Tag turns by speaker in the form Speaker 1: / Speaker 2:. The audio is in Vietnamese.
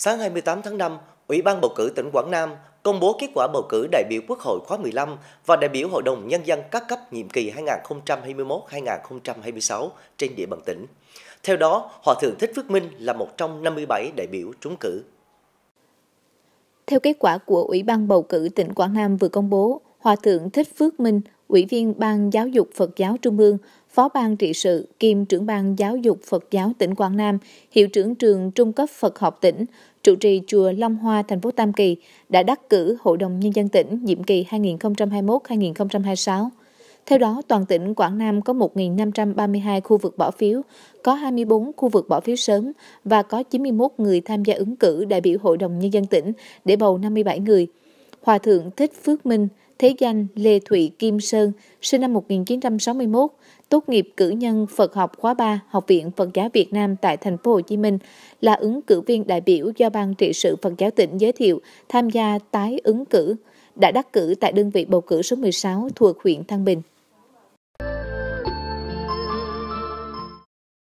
Speaker 1: Sáng 28 tháng 5, Ủy ban bầu cử tỉnh Quảng Nam công bố kết quả bầu cử đại biểu Quốc hội khóa 15 và đại biểu Hội đồng Nhân dân các cấp nhiệm kỳ 2021-2026 trên địa bàn tỉnh. Theo đó, Hòa Thượng Thích Phước Minh là một trong 57 đại biểu trúng cử.
Speaker 2: Theo kết quả của Ủy ban bầu cử tỉnh Quảng Nam vừa công bố, Hòa Thượng Thích Phước Minh Ủy viên Ban Giáo dục Phật giáo Trung ương, Phó Ban trị sự, kiêm trưởng Ban Giáo dục Phật giáo tỉnh Quảng Nam, Hiệu trưởng trường Trung cấp Phật học tỉnh, trụ trì chùa Long Hoa, thành phố Tam Kỳ, đã đắc cử Hội đồng Nhân dân tỉnh nhiệm kỳ 2021-2026. Theo đó, toàn tỉnh Quảng Nam có 1.532 khu vực bỏ phiếu, có 24 khu vực bỏ phiếu sớm và có 91 người tham gia ứng cử đại biểu Hội đồng Nhân dân tỉnh để bầu 57 người. Hòa thượng Thích Phước Minh, thế danh Lê Thụy Kim Sơn, sinh năm 1961, tốt nghiệp cử nhân Phật học khóa 3, Học viện Phật giáo Việt Nam tại thành phố Hồ Chí Minh, là ứng cử viên đại biểu do Ban trị sự Phật giáo tỉnh giới thiệu tham gia tái ứng cử, đã đắc cử tại đơn vị bầu cử số 16 thuộc huyện Thăng Bình.